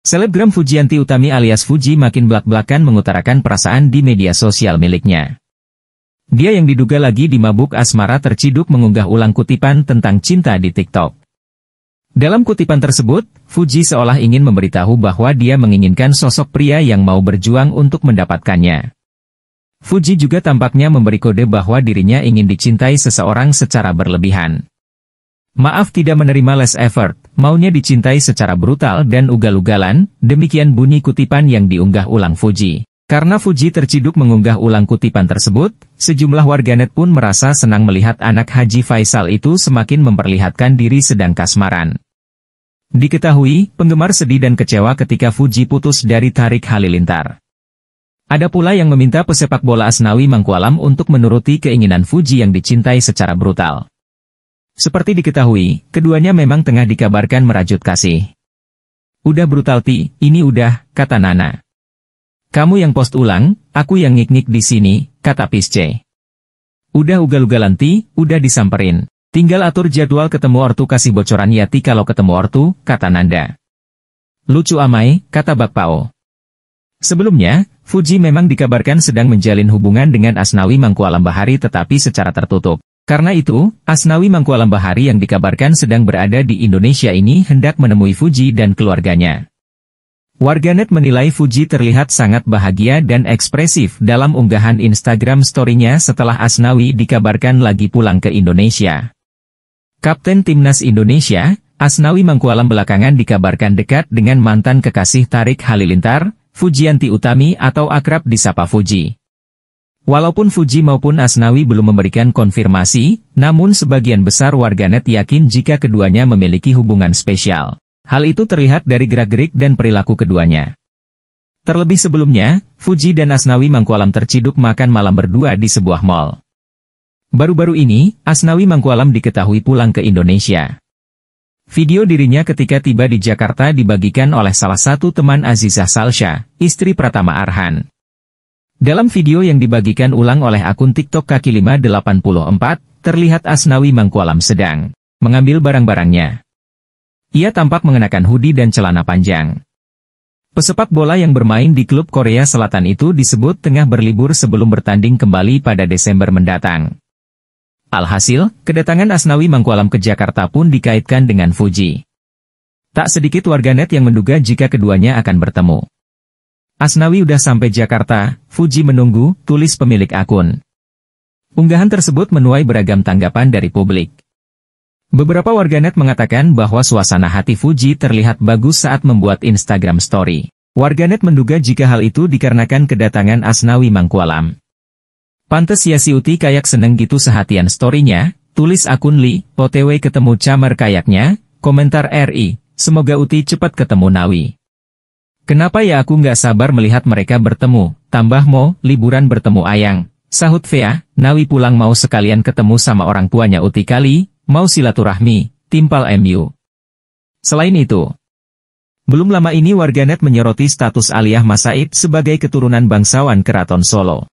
Selebgram Fujianti Utami alias Fuji makin belak-belakan mengutarakan perasaan di media sosial miliknya. Dia yang diduga lagi di mabuk asmara terciduk mengunggah ulang kutipan tentang cinta di TikTok. Dalam kutipan tersebut, Fuji seolah ingin memberitahu bahwa dia menginginkan sosok pria yang mau berjuang untuk mendapatkannya. Fuji juga tampaknya memberi kode bahwa dirinya ingin dicintai seseorang secara berlebihan. Maaf tidak menerima less effort, maunya dicintai secara brutal dan ugal-ugalan, demikian bunyi kutipan yang diunggah ulang Fuji. Karena Fuji terciduk mengunggah ulang kutipan tersebut, sejumlah warganet pun merasa senang melihat anak Haji Faisal itu semakin memperlihatkan diri sedang kasmaran. Diketahui, penggemar sedih dan kecewa ketika Fuji putus dari Tarik Halilintar. Ada pula yang meminta pesepak bola Asnawi Mangkualam untuk menuruti keinginan Fuji yang dicintai secara brutal. Seperti diketahui, keduanya memang tengah dikabarkan merajut kasih. Udah brutal ti, ini udah, kata Nana. Kamu yang post ulang, aku yang ngik-ngik di sini, kata Pisce. Udah ugal-ugalan ti, udah disamperin. Tinggal atur jadwal ketemu ortu kasih bocoran yati kalau ketemu ortu, kata Nanda. Lucu amai, kata Pao. Sebelumnya, Fuji memang dikabarkan sedang menjalin hubungan dengan Asnawi Mangkualam Bahari tetapi secara tertutup. Karena itu, Asnawi Mangkualam Bahari yang dikabarkan sedang berada di Indonesia ini hendak menemui Fuji dan keluarganya. Warganet menilai Fuji terlihat sangat bahagia dan ekspresif dalam unggahan Instagram story-nya setelah Asnawi dikabarkan lagi pulang ke Indonesia. Kapten Timnas Indonesia, Asnawi Mangkualam belakangan dikabarkan dekat dengan mantan kekasih Tarik Halilintar, Fujianti Utami atau akrab disapa Fuji. Walaupun Fuji maupun Asnawi belum memberikan konfirmasi, namun sebagian besar warganet yakin jika keduanya memiliki hubungan spesial. Hal itu terlihat dari gerak-gerik dan perilaku keduanya. Terlebih sebelumnya, Fuji dan Asnawi Mangkualam terciduk makan malam berdua di sebuah mal. Baru-baru ini, Asnawi Mangkualam diketahui pulang ke Indonesia. Video dirinya ketika tiba di Jakarta dibagikan oleh salah satu teman Azizah Salsha, istri Pratama Arhan. Dalam video yang dibagikan ulang oleh akun TikTok kaki 584, terlihat Asnawi Mangkualam sedang mengambil barang-barangnya. Ia tampak mengenakan hoodie dan celana panjang. Pesepak bola yang bermain di klub Korea Selatan itu disebut tengah berlibur sebelum bertanding kembali pada Desember mendatang. Alhasil, kedatangan Asnawi Mangkualam ke Jakarta pun dikaitkan dengan Fuji. Tak sedikit warganet yang menduga jika keduanya akan bertemu. Asnawi udah sampai Jakarta, Fuji menunggu, tulis pemilik akun. Unggahan tersebut menuai beragam tanggapan dari publik. Beberapa warganet mengatakan bahwa suasana hati Fuji terlihat bagus saat membuat Instagram story. Warganet menduga jika hal itu dikarenakan kedatangan Asnawi Mangkualam. Pantes ya si Uti kayak seneng gitu sehatian storynya, tulis akun Li, Potewe ketemu camar kayaknya, komentar RI, semoga Uti cepat ketemu Nawi. Kenapa ya aku nggak sabar melihat mereka bertemu, tambah Mo, liburan bertemu Ayang. Sahut Fea, Nawi pulang mau sekalian ketemu sama orang tuanya Uti kali, mau silaturahmi, timpal MU. Selain itu, belum lama ini warganet menyoroti status Aliyah Masaib sebagai keturunan bangsawan Keraton Solo.